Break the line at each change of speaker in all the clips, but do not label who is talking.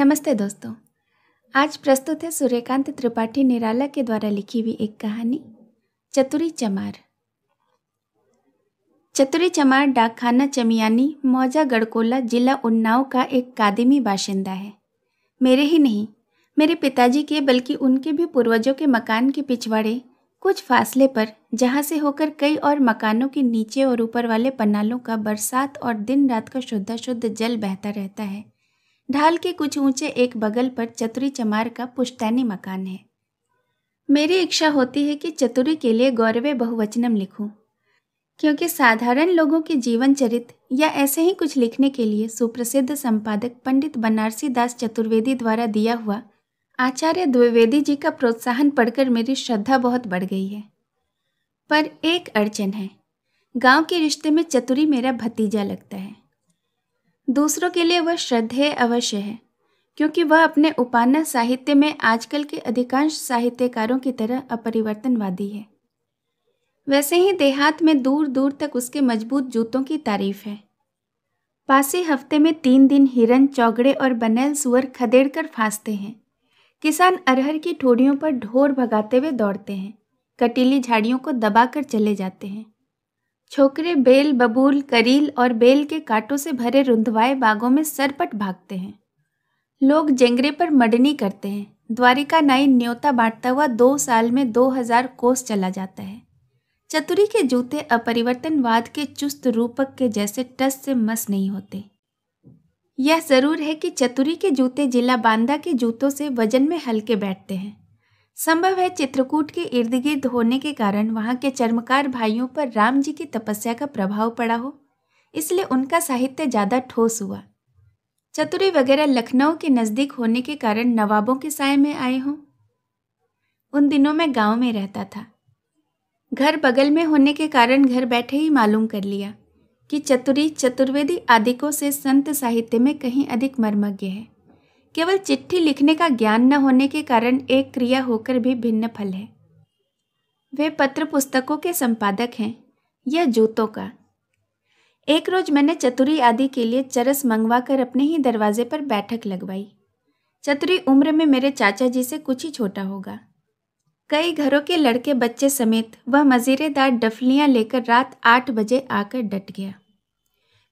नमस्ते दोस्तों आज प्रस्तुत है सूर्यकांत त्रिपाठी निराला के द्वारा लिखी हुई एक कहानी चतुरी चमार चतुरी चमार डाकखाना चमियानी मौजा गढ़कोला जिला उन्नाव का एक कादिमी बाशिंदा है मेरे ही नहीं मेरे पिताजी के बल्कि उनके भी पूर्वजों के मकान के पिछवाड़े कुछ फासले पर जहाँ से होकर कई और मकानों के नीचे और ऊपर वाले पनालों का बरसात और दिन रात का शुद्धा शुद्ध जल बहता रहता है ढाल के कुछ ऊंचे एक बगल पर चतुरी चमार का पुश्तैनी मकान है मेरी इच्छा होती है कि चतुरी के लिए गौरव बहुवचनम लिखूं, क्योंकि साधारण लोगों के जीवन चरित्र या ऐसे ही कुछ लिखने के लिए सुप्रसिद्ध संपादक पंडित बनारसी दास चतुर्वेदी द्वारा दिया हुआ आचार्य द्विवेदी जी का प्रोत्साहन पढ़कर मेरी श्रद्धा बहुत बढ़ गई है पर एक अड़चन है गांव के रिश्ते में चतुरी मेरा भतीजा लगता है दूसरों के लिए वह श्रद्धेय अवश्य है क्योंकि वह अपने उपाना साहित्य में आजकल के अधिकांश साहित्यकारों की तरह अपरिवर्तनवादी है वैसे ही देहात में दूर दूर तक उसके मजबूत जूतों की तारीफ है पासी हफ्ते में तीन दिन हिरन चौगड़े और बनेल सुअर खदेड़ कर फांसते हैं किसान अरहर की ठोड़ियों पर ढोर भगाते हुए दौड़ते हैं कटीली झाड़ियों को दबाकर चले जाते हैं छोकरे बेल बबूल करील और बेल के कांटों से भरे रुंधवाए बागों में सरपट भागते हैं लोग जेंगरे पर मडनी करते हैं द्वारिका नाई न्योता बांटता हुआ दो साल में दो हजार कोस चला जाता है चतुरी के जूते अपरिवर्तनवाद के चुस्त रूपक के जैसे टस से मस नहीं होते यह जरूर है कि चतुरी के जूते जिला बांदा के जूतों से वजन में हल्के बैठते हैं संभव है चित्रकूट के इर्द गिर्द होने के कारण वहाँ के चर्मकार भाइयों पर राम जी की तपस्या का प्रभाव पड़ा हो इसलिए उनका साहित्य ज़्यादा ठोस हुआ चतुरी वगैरह लखनऊ के नज़दीक होने के कारण नवाबों के साय में आए हों उन दिनों मैं गांव में रहता था घर बगल में होने के कारण घर बैठे ही मालूम कर लिया कि चतुरी चतुर्वेदी आदिकों से संत साहित्य में कहीं अधिक मर्मज्ञ है केवल चिट्ठी लिखने का ज्ञान न होने के कारण एक क्रिया होकर भी भिन्न फल है वे पत्र पुस्तकों के संपादक हैं या जूतों का एक रोज मैंने चतुरी आदि के लिए चरस मंगवा कर अपने ही दरवाजे पर बैठक लगवाई चतुरी उम्र में मेरे चाचा जी से कुछ ही छोटा होगा कई घरों के लड़के बच्चे समेत वह मजीरेदार डफलियां लेकर रात आठ बजे आकर डट गया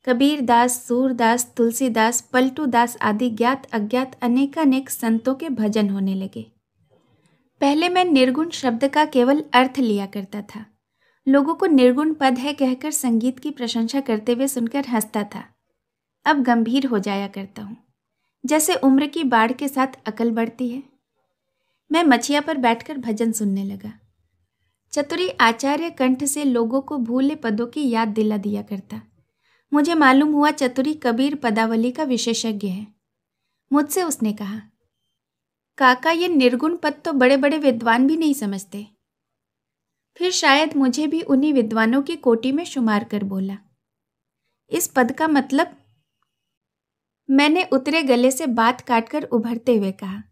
कबीरदास सूरदास तुलसीदास पलटू दास आदि ज्ञात अज्ञात अनेकानेक संतों के भजन होने लगे पहले मैं निर्गुण शब्द का केवल अर्थ लिया करता था लोगों को निर्गुण पद है कहकर संगीत की प्रशंसा करते हुए सुनकर हंसता था अब गंभीर हो जाया करता हूँ जैसे उम्र की बाढ़ के साथ अकल बढ़ती है मैं मछिया पर बैठकर भजन सुनने लगा चतुरी आचार्य कंठ से लोगों को भूले पदों की याद दिला दिया करता मुझे मालूम हुआ चतुरी कबीर पदावली का विशेषज्ञ है मुझसे उसने कहा काका ये निर्गुण पद तो बड़े बड़े विद्वान भी नहीं समझते फिर शायद मुझे भी उन्हीं विद्वानों की कोटी में शुमार कर बोला इस पद का मतलब मैंने उतरे गले से बात काटकर उभरते हुए कहा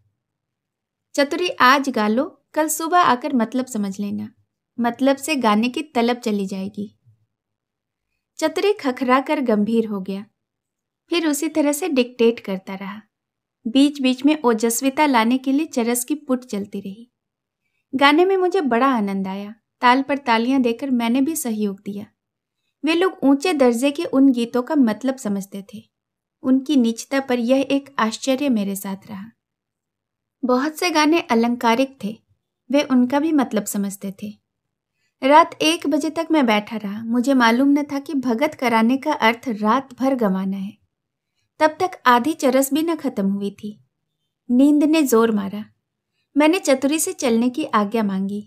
चतुरी आज गालो कल सुबह आकर मतलब समझ लेना मतलब से गाने की तलब चली जाएगी चतरी खखरा कर गंभीर हो गया फिर उसी तरह से डिक्टेट करता रहा बीच बीच में ओजस्विता लाने के लिए चरस की पुट चलती रही गाने में मुझे बड़ा आनंद आया ताल पर तालियां देकर मैंने भी सहयोग दिया वे लोग ऊंचे दर्जे के उन गीतों का मतलब समझते थे उनकी निचता पर यह एक आश्चर्य मेरे साथ रहा बहुत से गाने अलंकारिक थे वे उनका भी मतलब समझते थे रात एक बजे तक मैं बैठा रहा मुझे मालूम न था कि भगत कराने का अर्थ रात भर गंवाना है तब तक आधी चरस भी न खत्म हुई थी नींद ने जोर मारा मैंने चतुरी से चलने की आज्ञा मांगी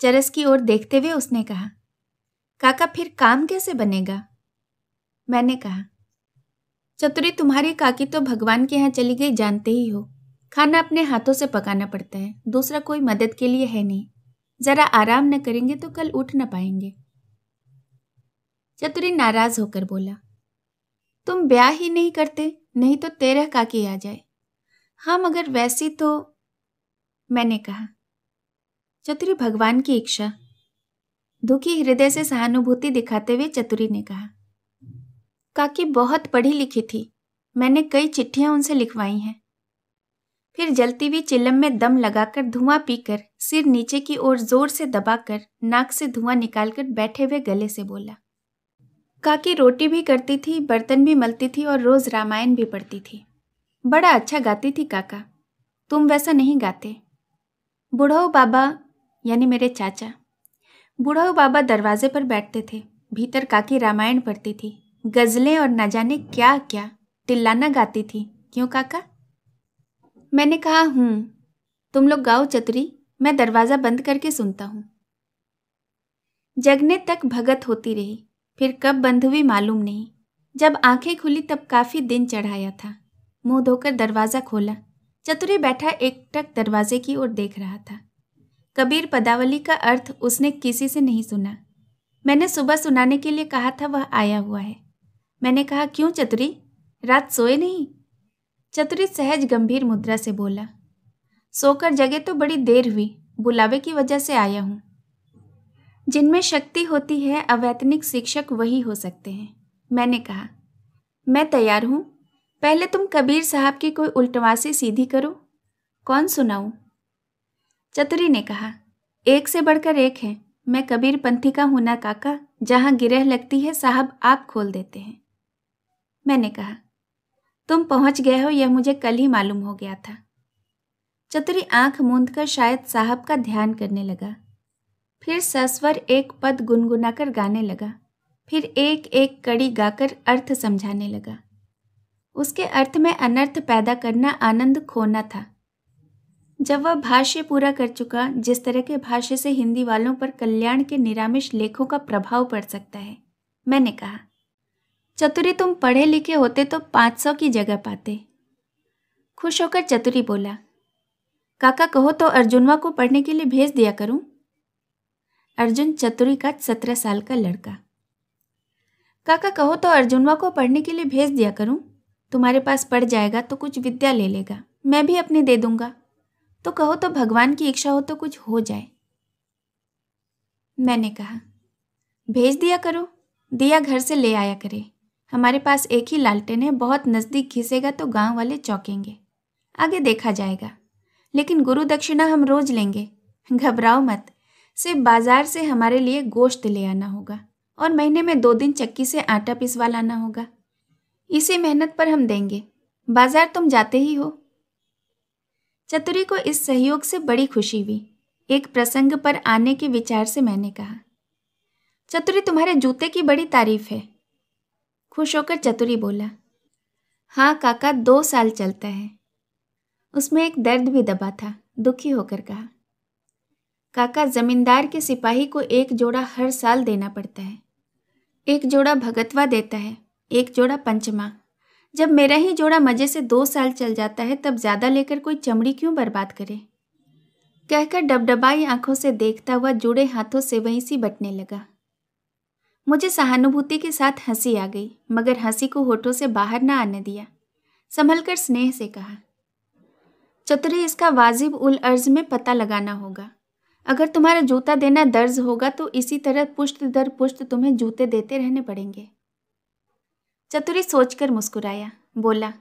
चरस की ओर देखते हुए उसने कहा काका फिर काम कैसे बनेगा मैंने कहा चतुरी तुम्हारी काकी तो भगवान के यहाँ चली गई जानते ही हो खाना अपने हाथों से पकाना पड़ता है दूसरा कोई मदद के लिए है नहीं जरा आराम न करेंगे तो कल उठ न पाएंगे चतुरी नाराज होकर बोला तुम ब्याह ही नहीं करते नहीं तो तेरह काकी आ जाए हाँ मगर वैसी तो मैंने कहा चतुरी भगवान की इच्छा दुखी हृदय से सहानुभूति दिखाते हुए चतुरी ने कहा काकी बहुत पढ़ी लिखी थी मैंने कई चिट्ठियां उनसे लिखवाई हैं फिर जलती हुई चिलम में दम लगाकर धुआं पीकर सिर नीचे की ओर जोर से दबाकर नाक से धुआं निकालकर बैठे हुए गले से बोला काकी रोटी भी करती थी बर्तन भी मलती थी और रोज रामायण भी पढ़ती थी बड़ा अच्छा गाती थी काका तुम वैसा नहीं गाते बूढ़ो बाबा यानी मेरे चाचा बूढ़ो बाबा दरवाजे पर बैठते थे भीतर काकी रामायण पढ़ती थी गज़लें और न जाने क्या क्या तिल्लाना गाती थी क्यों काका मैंने कहा हूँ तुम लोग गाओ चतुरी मैं दरवाज़ा बंद करके सुनता हूँ जगने तक भगत होती रही फिर कब बंद हुई मालूम नहीं जब आंखें खुली तब काफ़ी दिन चढ़ाया था मुंह धोकर दरवाज़ा खोला चतुरी बैठा एकटक दरवाजे की ओर देख रहा था कबीर पदावली का अर्थ उसने किसी से नहीं सुना मैंने सुबह सुनाने के लिए कहा था वह आया हुआ है मैंने कहा क्यों चतुरी रात सोए नहीं चतुरी सहज गंभीर मुद्रा से बोला सोकर जगे तो बड़ी देर हुई बुलावे की वजह से आया हूँ जिनमें शक्ति होती है अवैतनिक शिक्षक वही हो सकते हैं मैंने कहा मैं तैयार हूँ पहले तुम कबीर साहब की कोई उल्टवासी सीधी करो कौन सुनाऊँ चतुरी ने कहा एक से बढ़कर एक है मैं कबीर पंथी का हूं ना काका जहां गिरह लगती है साहब आप खोल देते हैं मैंने कहा तुम पहुंच गए हो यह मुझे कल ही मालूम हो गया था चतुरी आंख मूंद कर शायद साहब का ध्यान करने लगा फिर सस्वर एक पद गुनगुनाकर गाने लगा फिर एक एक कड़ी गाकर अर्थ समझाने लगा उसके अर्थ में अनर्थ पैदा करना आनंद खोना था जब वह भाष्य पूरा कर चुका जिस तरह के भाष्य से हिंदी वालों पर कल्याण के निरामिष लेखों का प्रभाव पड़ सकता है मैंने कहा चतुरी तुम पढ़े लिखे होते तो पाँच सौ की जगह पाते खुश होकर चतुरी बोला काका कहो तो अर्जुनवा को पढ़ने के लिए भेज दिया करूं अर्जुन चतुरी का सत्रह साल का लड़का काका कहो तो अर्जुनवा को पढ़ने के लिए भेज दिया करूं तुम्हारे पास पढ़ जाएगा तो कुछ विद्या ले लेगा मैं भी अपने दे दूंगा तो कहो तो भगवान की इच्छा हो तो कुछ हो जाए मैंने कहा भेज दिया करो दिया घर से ले आया करे हमारे पास एक ही लालटेन है बहुत नज़दीक घिसेगा तो गांव वाले चौंकेंगे आगे देखा जाएगा लेकिन गुरु दक्षिणा हम रोज लेंगे घबराओ मत सिर्फ बाजार से हमारे लिए गोश्त ले आना होगा और महीने में दो दिन चक्की से आटा पिसवा लाना होगा इसी मेहनत पर हम देंगे बाजार तुम जाते ही हो चतुरी को इस सहयोग से बड़ी खुशी हुई एक प्रसंग पर आने के विचार से मैंने कहा चतुरी तुम्हारे जूते की बड़ी तारीफ है खुश होकर चतुरी बोला हाँ काका दो साल चलता है उसमें एक दर्द भी दबा था दुखी होकर कहा काका जमींदार के सिपाही को एक जोड़ा हर साल देना पड़ता है एक जोड़ा भगतवा देता है एक जोड़ा पंचमा जब मेरा ही जोड़ा मज़े से दो साल चल जाता है तब ज़्यादा लेकर कोई चमड़ी क्यों बर्बाद करे कहकर डबडबाई आंखों से देखता हुआ जुड़े हाथों से वहीं सी बटने लगा मुझे सहानुभूति के साथ हंसी आ गई मगर हंसी को होठों से बाहर ना आने दिया संभलकर स्नेह से कहा चतुरे इसका वाजिब उल अर्ज में पता लगाना होगा अगर तुम्हारा जूता देना दर्ज होगा तो इसी तरह पुष्ट दर पुष्ट तुम्हें जूते देते रहने पड़ेंगे चतुरी सोचकर मुस्कुराया बोला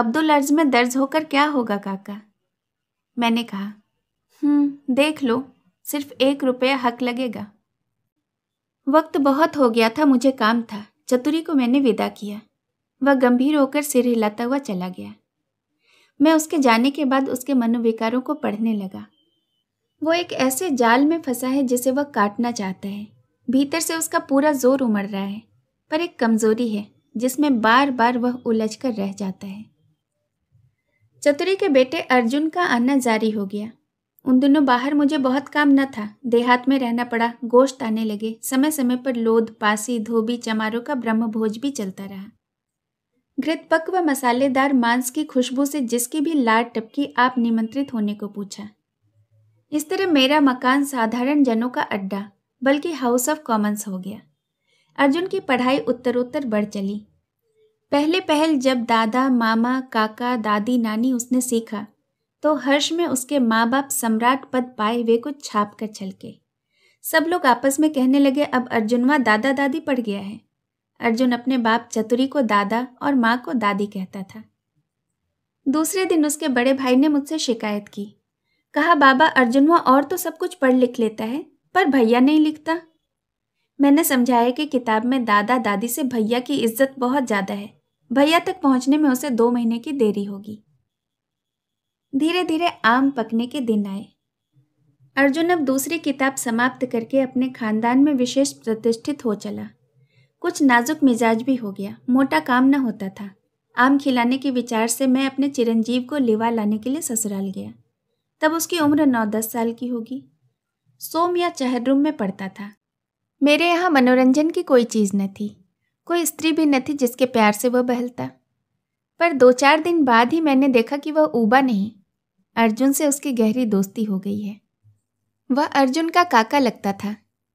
अब्दुल अर्ज में दर्ज होकर क्या होगा काका मैंने कहा हम्म देख लो सिर्फ एक रुपया हक लगेगा वक्त बहुत हो गया था मुझे काम था चतुरी को मैंने विदा किया वह गंभीर होकर सिर हिलाता हुआ चला गया मैं उसके जाने के बाद उसके मनोविकारों को पढ़ने लगा वो एक ऐसे जाल में फंसा है जिसे वह काटना चाहता है भीतर से उसका पूरा जोर उमड़ रहा है पर एक कमजोरी है जिसमें बार बार वह उलझ कर रह जाता है चतुरी के बेटे अर्जुन का आना जारी हो गया उन दिनों बाहर मुझे बहुत काम न था देहात में रहना पड़ा गोश्त आने लगे समय समय पर लोध पासी धोबी चमारों का ब्रह्म भोज भी चलता रहा घृत पक्व मसालेदार मांस की खुशबू से जिसकी भी लाट टपकी आप निमंत्रित होने को पूछा इस तरह मेरा मकान साधारण जनों का अड्डा बल्कि हाउस ऑफ कॉमन्स हो गया अर्जुन की पढ़ाई उत्तर उत्तर बढ़ चली पहले पहल जब दादा मामा काका दादी नानी उसने सीखा तो हर्ष में उसके माँ बाप सम्राट पद पाए वे कुछ छाप कर चल के सब लोग आपस में कहने लगे अब अर्जुनवा दादा दादी पड़ गया है अर्जुन अपने बाप चतुरी को दादा और माँ को दादी कहता था दूसरे दिन उसके बड़े भाई ने मुझसे शिकायत की कहा बाबा अर्जुनवा और तो सब कुछ पढ़ लिख लेता है पर भैया नहीं लिखता मैंने समझाया कि किताब में दादा दादी से भैया की इज्जत बहुत ज़्यादा है भैया तक पहुंचने में उसे दो महीने की देरी होगी धीरे धीरे आम पकने के दिन आए अर्जुन अब दूसरी किताब समाप्त करके अपने खानदान में विशेष प्रतिष्ठित हो चला कुछ नाजुक मिजाज भी हो गया मोटा काम न होता था आम खिलाने के विचार से मैं अपने चिरंजीव को लिवा लाने के लिए ससुराल गया तब उसकी उम्र नौ दस साल की होगी सोम या चहर में पड़ता था मेरे यहाँ मनोरंजन की कोई चीज़ न थी कोई स्त्री भी न थी जिसके प्यार से वह बहलता पर दो चार दिन बाद ही मैंने देखा कि वह ऊबा नहीं अर्जुन से उसकी गहरी दोस्ती हो गई है वह अर्जुन का काका लगता था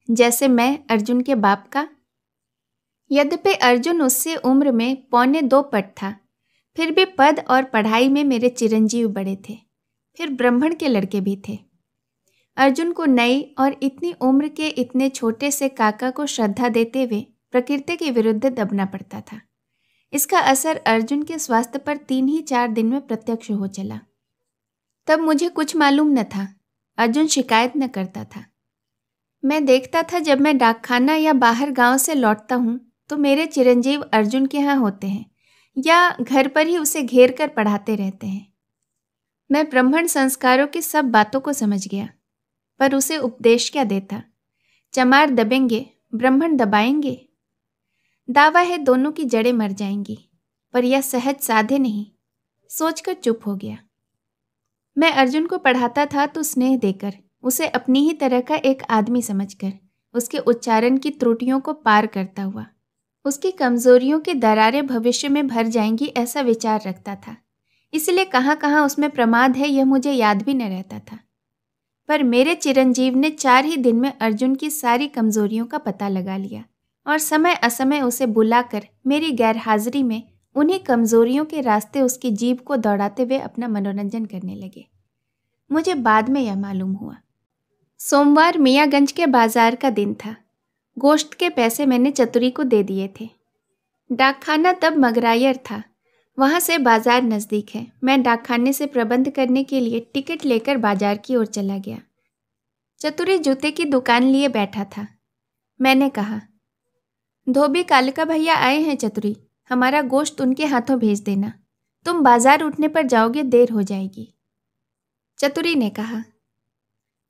जैसे मैं अर्जुन के बाप का यद्यपि अर्जुन उससे उम्र में पौने दो पट था फिर भी पद और पढ़ाई में मेरे चिरंजीव बड़े थे फिर ब्राह्मण के लड़के भी थे अर्जुन को नई और इतनी उम्र के इतने छोटे से काका को श्रद्धा देते हुए प्रकृति के विरुद्ध दबना पड़ता था इसका असर अर्जुन के स्वास्थ्य पर तीन ही चार दिन में प्रत्यक्ष हो चला तब मुझे कुछ मालूम न था अर्जुन शिकायत न करता था मैं देखता था जब मैं डाकखाना या बाहर गांव से लौटता हूँ तो मेरे चिरंजीव अर्जुन के यहाँ होते हैं या घर पर ही उसे घेर कर पढ़ाते रहते हैं मैं ब्राह्मण संस्कारों की सब बातों को समझ गया पर उसे उपदेश क्या देता चमार दबेंगे ब्राह्मण दबाएंगे दावा है दोनों की जड़ें मर जाएंगी पर यह सहज साधे नहीं सोचकर चुप हो गया मैं अर्जुन को पढ़ाता था तो स्नेह देकर उसे अपनी ही तरह का एक आदमी समझकर उसके उच्चारण की त्रुटियों को पार करता हुआ उसकी कमजोरियों के दरारें भविष्य में भर जाएंगी ऐसा विचार रखता था इसलिए कहाँ कहाँ उसमें प्रमाद है यह मुझे याद भी न रहता था पर मेरे चिरंजीव ने चार ही दिन में अर्जुन की सारी कमजोरियों का पता लगा लिया और समय असमय उसे बुलाकर मेरी गैरहाजिरी में उन्हीं कमजोरियों के रास्ते उसकी जीभ को दौड़ाते हुए अपना मनोरंजन करने लगे मुझे बाद में यह मालूम हुआ सोमवार मियागंज के बाजार का दिन था गोश्त के पैसे मैंने चतुरी को दे दिए थे डाकखाना तब मगरायर था वहाँ से बाजार नज़दीक है मैं डाकखाने से प्रबंध करने के लिए टिकट लेकर बाजार की ओर चला गया चतुरी जूते की दुकान लिए बैठा था मैंने कहा धोबी कालिका भैया आए हैं चतुरी हमारा गोश्त उनके हाथों भेज देना तुम बाजार उठने पर जाओगे देर हो जाएगी चतुरी ने कहा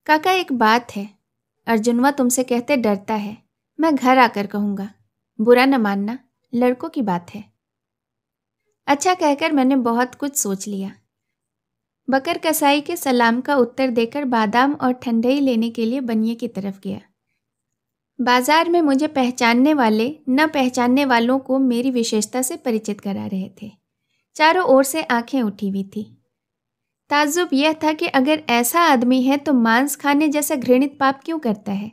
काका एक बात है अर्जुनवा तुमसे कहते डरता है मैं घर आकर कहूँगा बुरा न मानना लड़कों की बात है अच्छा कहकर मैंने बहुत कुछ सोच लिया बकर कसाई के सलाम का उत्तर देकर बादाम और ठंडई लेने के लिए बनिए की तरफ गया बाजार में मुझे पहचानने वाले न पहचानने वालों को मेरी विशेषता से परिचित करा रहे थे चारों ओर से आंखें उठी हुई थी ताजुब यह था कि अगर ऐसा आदमी है तो मांस खाने जैसा घृणित पाप क्यों करता है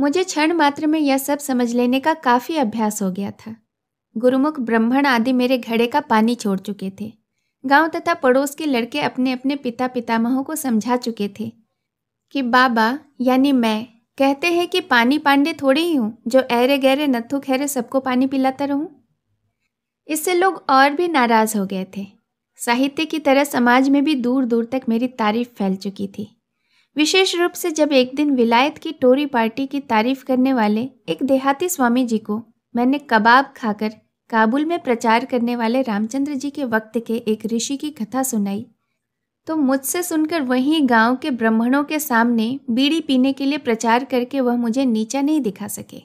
मुझे क्षण मात्र में यह सब समझ लेने का काफ़ी अभ्यास हो गया था गुरुमुख ब्राह्मण आदि मेरे घड़े का पानी छोड़ चुके थे गांव तथा पड़ोस के लड़के अपने अपने पिता पितामहों को समझा चुके थे कि बाबा यानी मैं कहते हैं कि पानी पांडे थोड़े ही हूँ जो ऐरे गहरे नत्थु खैरे सबको पानी पिलाता रहूँ इससे लोग और भी नाराज़ हो गए थे साहित्य की तरह समाज में भी दूर दूर तक मेरी तारीफ फैल चुकी थी विशेष रूप से जब एक दिन विलायत की टोरी पार्टी की तारीफ करने वाले एक देहाती स्वामी जी को मैंने कबाब खाकर काबुल में प्रचार करने वाले रामचंद्र जी के वक्त के एक ऋषि की कथा सुनाई तो मुझसे सुनकर वही गांव के ब्राह्मणों के सामने बीड़ी पीने के लिए प्रचार करके वह मुझे नीचा नहीं दिखा सके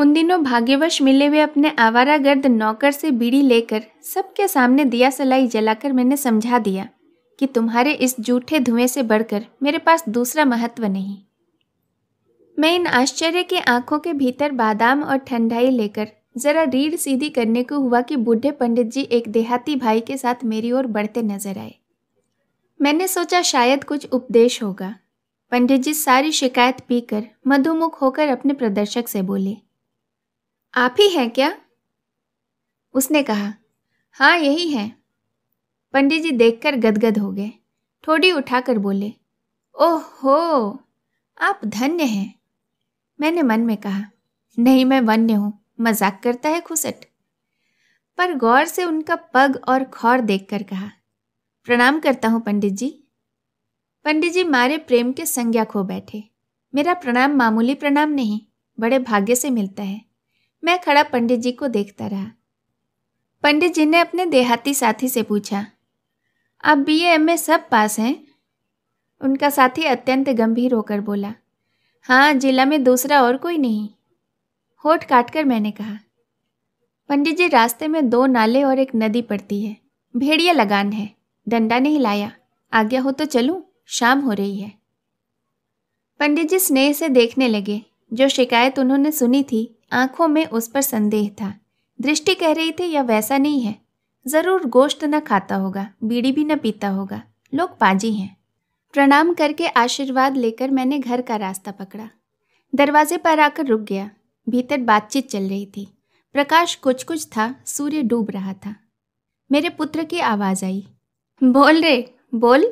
उन दिनों भाग्यवश मिले हुए अपने आवारा गर्द नौकर से बीड़ी लेकर सबके सामने दिया सलाई जलाकर मैंने समझा दिया कि तुम्हारे इस जूठे धुएं से बढ़कर मेरे पास दूसरा महत्व नहीं मैं इन आश्चर्य की आंखों के भीतर बादाम और ठंडाई लेकर जरा रीढ़ सीधी करने को हुआ कि बूढ़े पंडित जी एक देहाती भाई के साथ मेरी ओर बढ़ते नजर आए मैंने सोचा शायद कुछ उपदेश होगा पंडित जी सारी शिकायत पीकर मधुमुख होकर अपने प्रदर्शक से बोले आप ही हैं क्या उसने कहा हाँ यही है पंडित जी देखकर गदगद हो गए ठोड़ी उठाकर बोले ओह हो आप धन्य हैं मैंने मन में कहा नहीं मैं वन्य हूँ मजाक करता है खुसट पर गौर से उनका पग और खौर देखकर कहा प्रणाम करता हूँ पंडित जी पंडित जी मारे प्रेम के संज्ञा खो बैठे मेरा प्रणाम मामूली प्रणाम नहीं बड़े भाग्य से मिलता है मैं खड़ा पंडित जी को देखता रहा पंडित जी ने अपने देहाती साथी से पूछा आप बी ए एम ए सब पास हैं उनका साथी अत्यंत गंभीर होकर बोला हाँ जिला में दूसरा और कोई नहीं होठ काट कर मैंने कहा पंडित जी रास्ते में दो नाले और एक नदी पड़ती है भेड़िया लगान है डंडा नहीं लाया आज्ञा हो तो चलूं शाम हो रही है पंडित जी स्नेह से देखने लगे जो शिकायत उन्होंने सुनी थी आंखों में उस पर संदेह था दृष्टि कह रही थी यह वैसा नहीं है जरूर गोश्त न खाता होगा बीड़ी भी न पीता होगा लोग पाजी हैं प्रणाम करके आशीर्वाद लेकर मैंने घर का रास्ता पकड़ा दरवाजे पर आकर रुक गया भीतर बातचीत चल रही थी प्रकाश कुछ कुछ था सूर्य डूब रहा था मेरे पुत्र की आवाज़ आई बोल रे बोल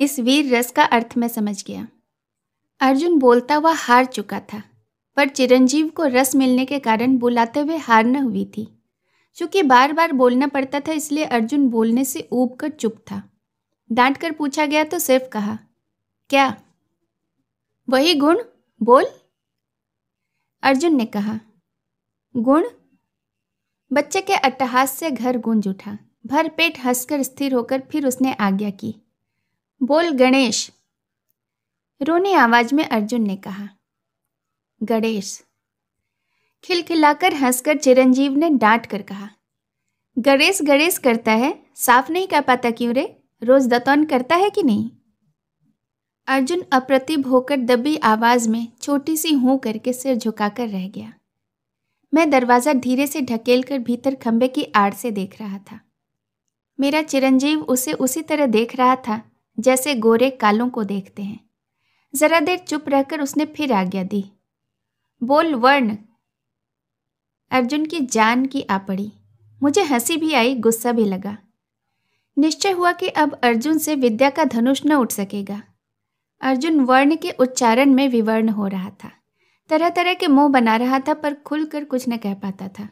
इस वीर रस का अर्थ मैं समझ गया अर्जुन बोलता हुआ हार चुका था पर चिरंजीव को रस मिलने के कारण बुलाते हुए हार न हुई थी चूंकि बार बार बोलना पड़ता था इसलिए अर्जुन बोलने से ऊब कर चुप था डांट कर पूछा गया तो सिर्फ कहा क्या वही गुण बोल अर्जुन ने कहा गुण बच्चे के अट्टहास से घर गूंज उठा भर पेट हंसकर स्थिर होकर फिर उसने आज्ञा की बोल गणेश रोने आवाज में अर्जुन ने कहा गणेश खिलखिलाकर हंसकर चिरंजीव ने डांट कर कहा गणेश गणेश करता है साफ नहीं कर पाता क्यों रे रोज दतौन करता है कि नहीं अर्जुन अप्रतिभ होकर दबी आवाज में छोटी सी हूं करके सिर झुकाकर रह गया मैं दरवाज़ा धीरे से ढकेल कर भीतर खंबे की आड़ से देख रहा था मेरा चिरंजीव उसे उसी तरह देख रहा था जैसे गोरे कालों को देखते हैं जरा देर चुप रहकर उसने फिर आज्ञा दी बोल वर्ण अर्जुन की जान की आ पड़ी मुझे हंसी भी आई गुस्सा भी लगा निश्चय हुआ कि अब अर्जुन से विद्या का धनुष न उठ सकेगा अर्जुन वर्ण के उच्चारण में विवर्ण हो रहा था तरह तरह के मुंह बना रहा था पर खुलकर कुछ न कह पाता था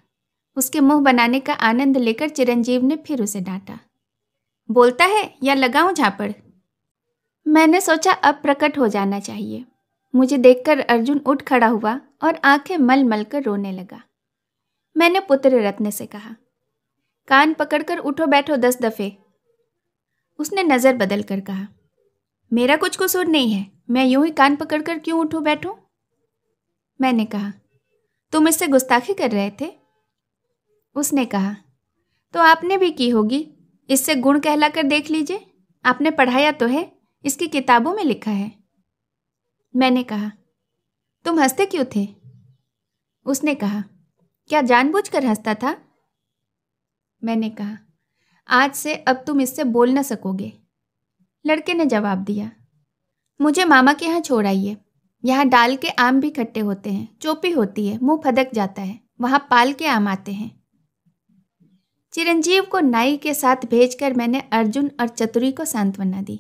उसके मुंह बनाने का आनंद लेकर चिरंजीव ने फिर उसे डांटा बोलता है या लगाऊं झापड़ मैंने सोचा अब प्रकट हो जाना चाहिए मुझे देखकर अर्जुन उठ खड़ा हुआ और आंखें मल मल कर रोने लगा मैंने पुत्र रत्न से कहा कान पकड़कर उठो बैठो दस दफे उसने नज़र बदल कर कहा मेरा कुछ कसूर नहीं है मैं यूं ही कान पकड़कर क्यों उठो बैठो मैंने कहा तुम इससे गुस्ताखी कर रहे थे उसने कहा तो आपने भी की होगी इससे गुण कहलाकर देख लीजिए आपने पढ़ाया तो है इसकी किताबों में लिखा है मैंने कहा तुम हंसते क्यों थे उसने कहा क्या जानबूझकर हंसता था मैंने कहा आज से अब तुम इससे बोल ना सकोगे लड़के ने जवाब दिया मुझे मामा के यहाँ छोड़ आइए यहाँ डाल के आम भी खट्टे होते हैं चोपी होती है मुंह फदक जाता है वहाँ पाल के आम आते हैं चिरंजीव को नाई के साथ भेजकर मैंने अर्जुन और चतुरी को सांत्वना दी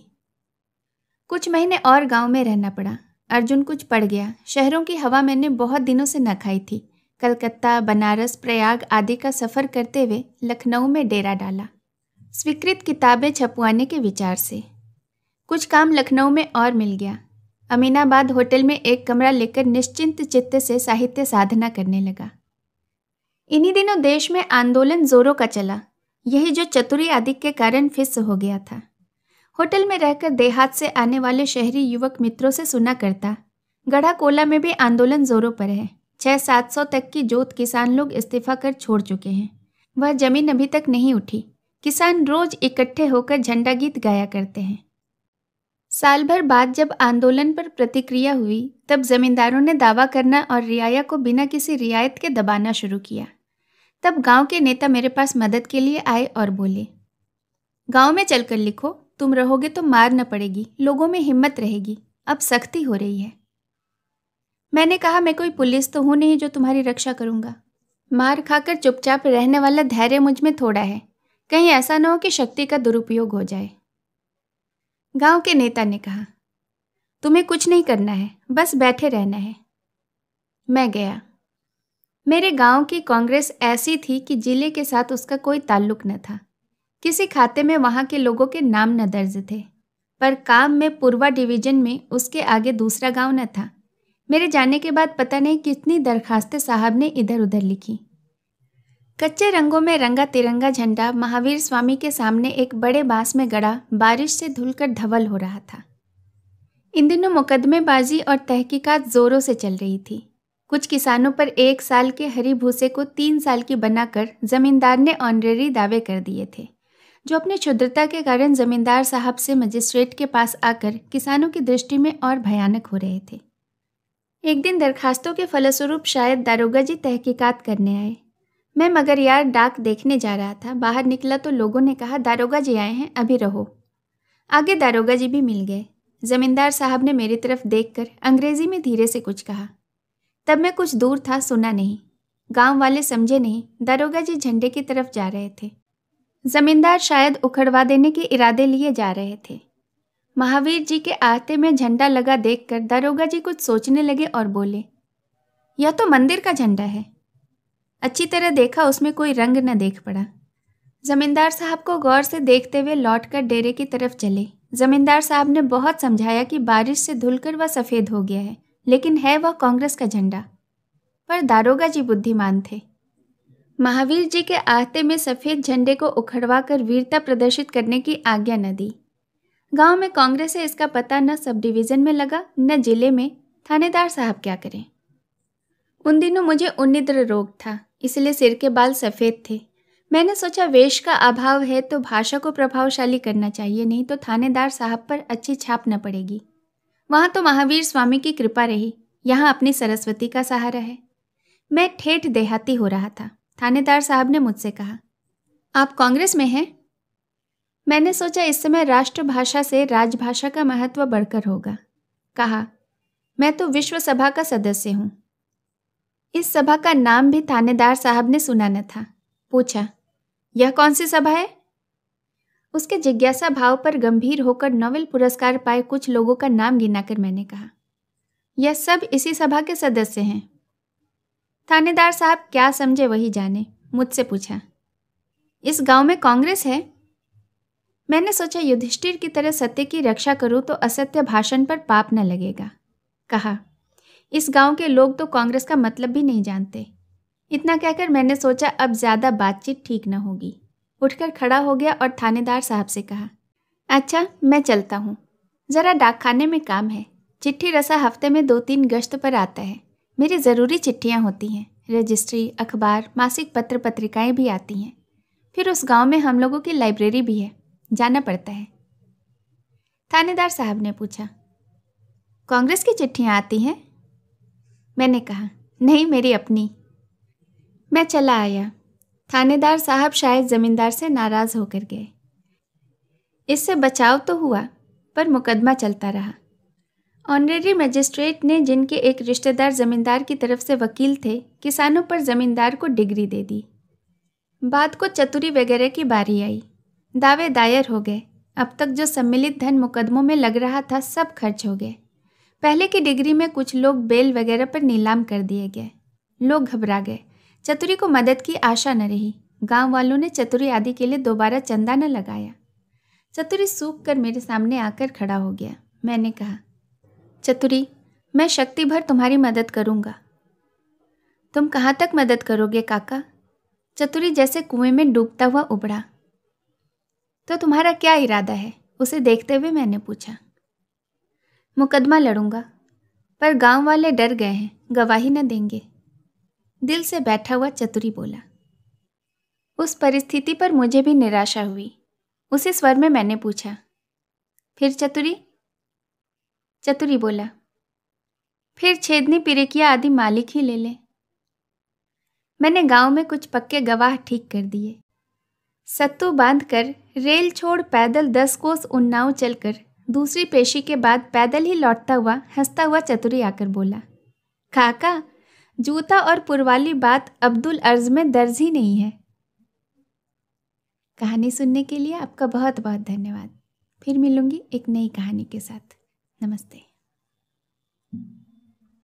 कुछ महीने और गांव में रहना पड़ा अर्जुन कुछ पड़ गया शहरों की हवा मैंने बहुत दिनों से न खाई थी कलकत्ता बनारस प्रयाग आदि का सफ़र करते हुए लखनऊ में डेरा डाला स्वीकृत किताबें छपवाने के विचार से कुछ काम लखनऊ में और मिल गया अमीनाबाद होटल में एक कमरा लेकर निश्चिंत चित्त से साहित्य साधना करने लगा इन्हीं दिनों देश में आंदोलन जोरों का चला यही जो चतुरी आदि के कारण फिस हो गया था होटल में रहकर देहात से आने वाले शहरी युवक मित्रों से सुना करता गढ़ा कोला में भी आंदोलन जोरों पर है छः सात सौ तक की जोत किसान लोग इस्तीफा कर छोड़ चुके हैं वह जमीन अभी तक नहीं उठी किसान रोज इकट्ठे होकर झंडा गीत गाया करते हैं साल भर बाद जब आंदोलन पर प्रतिक्रिया हुई तब जमींदारों ने दावा करना और रियाया को बिना किसी रियायत के दबाना शुरू किया तब गांव के नेता मेरे पास मदद के लिए आए और बोले गांव में चलकर लिखो तुम रहोगे तो मार न पड़ेगी लोगों में हिम्मत रहेगी अब सख्ती हो रही है मैंने कहा मैं कोई पुलिस तो हूं नहीं जो तुम्हारी रक्षा करूंगा मार खाकर चुपचाप रहने वाला धैर्य मुझ में थोड़ा है कहीं ऐसा ना हो कि शक्ति का दुरुपयोग हो जाए गांव के नेता ने कहा तुम्हें कुछ नहीं करना है बस बैठे रहना है मैं गया मेरे गांव की कांग्रेस ऐसी थी कि जिले के साथ उसका कोई ताल्लुक न था किसी खाते में वहाँ के लोगों के नाम न दर्ज थे पर काम में पूर्वा डिवीजन में उसके आगे दूसरा गांव न था मेरे जाने के बाद पता नहीं कितनी दरखास्तें साहब ने इधर उधर लिखी कच्चे रंगों में रंगा तिरंगा झंडा महावीर स्वामी के सामने एक बड़े बांस में गड़ा बारिश से धुलकर धवल हो रहा था इन दिनों मुकदमेबाजी और तहकीकात जोरों से चल रही थी कुछ किसानों पर एक साल के हरी भूसे को तीन साल की बनाकर जमींदार ने ऑनरेरी दावे कर दिए थे जो अपनी क्षुद्रता के कारण जमींदार साहब से मजिस्ट्रेट के पास आकर किसानों की दृष्टि में और भयानक हो रहे थे एक दिन दरखास्तों के फलस्वरूप शायद दारोगा जी तहकीकात करने आए मैं मगर यार डाक देखने जा रहा था बाहर निकला तो लोगों ने कहा दारोगा जी आए हैं अभी रहो आगे दारोगा जी भी मिल गए जमींदार साहब ने मेरी तरफ देखकर अंग्रेजी में धीरे से कुछ कहा तब मैं कुछ दूर था सुना नहीं गांव वाले समझे नहीं दारोगा जी झंडे की तरफ जा रहे थे जमींदार शायद उखड़वा देने के इरादे लिए जा रहे थे महावीर जी के आते में झंडा लगा देखकर दारोगा जी कुछ सोचने लगे और बोले यह तो मंदिर का झंडा है अच्छी तरह देखा उसमें कोई रंग न देख पड़ा जमींदार साहब को गौर से देखते हुए लौटकर डेरे की तरफ चले जमींदार साहब ने बहुत समझाया कि बारिश से धुलकर वह सफ़ेद हो गया है लेकिन है वह कांग्रेस का झंडा पर दारोगा जी बुद्धिमान थे महावीर जी के आहते में सफ़ेद झंडे को उखड़वा कर वीरता प्रदर्शित करने की आज्ञा न दी गांव में कांग्रेस से इसका पता न सब डिवीज़न में लगा न जिले में थानेदार साहब क्या करें उन दिनों मुझे उन्निद्र रोग था इसलिए सिर के बाल सफ़ेद थे मैंने सोचा वेश का अभाव है तो भाषा को प्रभावशाली करना चाहिए नहीं तो थानेदार साहब पर अच्छी छाप न पड़ेगी वहाँ तो महावीर स्वामी की कृपा रही यहाँ अपनी सरस्वती का सहारा है मैं ठेठ देहाती हो रहा था थानेदार साहब ने मुझसे कहा आप कांग्रेस में हैं मैंने सोचा इस समय राष्ट्रभाषा से राजभाषा का महत्व बढ़कर होगा कहा मैं तो विश्व सभा का सदस्य हूँ इस सभा का नाम भी थानेदार साहब ने सुना न था पूछा यह कौन सी सभा है उसके जिज्ञासा भाव पर गंभीर होकर नोबेल पुरस्कार पाए कुछ लोगों का नाम गिनाकर मैंने कहा यह सब इसी सभा के सदस्य हैं थानेदार साहब क्या समझे वही जाने मुझसे पूछा इस गांव में कांग्रेस है मैंने सोचा युधिष्ठिर की तरह सत्य की रक्षा करूं तो असत्य भाषण पर पाप न लगेगा कहा इस गांव के लोग तो कांग्रेस का मतलब भी नहीं जानते इतना कहकर मैंने सोचा अब ज़्यादा बातचीत ठीक न होगी उठकर खड़ा हो गया और थानेदार साहब से कहा अच्छा मैं चलता हूँ ज़रा डाकखाने में काम है चिट्ठी रसा हफ्ते में दो तीन गश्त पर आता है मेरी ज़रूरी चिट्ठियाँ होती हैं रजिस्ट्री अखबार मासिक पत्र पत्रिकाएं भी आती हैं फिर उस गांव में हम लोगों की लाइब्रेरी भी है जाना पड़ता है थानेदार साहब ने पूछा कांग्रेस की चिट्ठियाँ आती हैं मैंने कहा नहीं मेरी अपनी मैं चला आया थानेदार साहब शायद ज़मींदार से नाराज़ होकर गए इससे बचाव तो हुआ पर मुकदमा चलता रहा ऑनरेरी मजिस्ट्रेट ने जिनके एक रिश्तेदार ज़मींदार की तरफ से वकील थे किसानों पर ज़मींदार को डिग्री दे दी बाद को चतुरी वगैरह की बारी आई दावे दायर हो गए अब तक जो सम्मिलित धन मुकदमों में लग रहा था सब खर्च हो गए पहले की डिग्री में कुछ लोग बेल वगैरह पर नीलाम कर दिए गए लोग घबरा गए चतुरी को मदद की आशा न रही गांव वालों ने चतुरी आदि के लिए दोबारा चंदा न लगाया चतुरी सूख कर मेरे सामने आकर खड़ा हो गया मैंने कहा चतुरी मैं शक्ति भर तुम्हारी मदद करूंगा तुम कहाँ तक मदद करोगे काका चतुरी जैसे कुएं में डूबता हुआ उबड़ा तो तुम्हारा क्या इरादा है उसे देखते हुए मैंने पूछा मुकदमा लड़ूंगा पर गांव वाले डर गए हैं गवाही न देंगे दिल से बैठा हुआ चतुरी बोला उस परिस्थिति पर मुझे भी निराशा हुई उसी स्वर में मैंने पूछा फिर चतुरी चतुरी बोला फिर छेदनी पिरेकिया आदि मालिक ही ले ले मैंने गांव में कुछ पक्के गवाह ठीक कर दिए सत्तू बांधकर रेल छोड़ पैदल दस कोस उन्नाव चलकर दूसरी पेशी के बाद पैदल ही लौटता हुआ हंसता हुआ चतुरी आकर बोला काका जूता और पुरवाली बात अब्दुल अर्ज में दर्ज ही नहीं है कहानी सुनने के लिए आपका बहुत बहुत धन्यवाद फिर मिलूंगी एक नई कहानी के साथ नमस्ते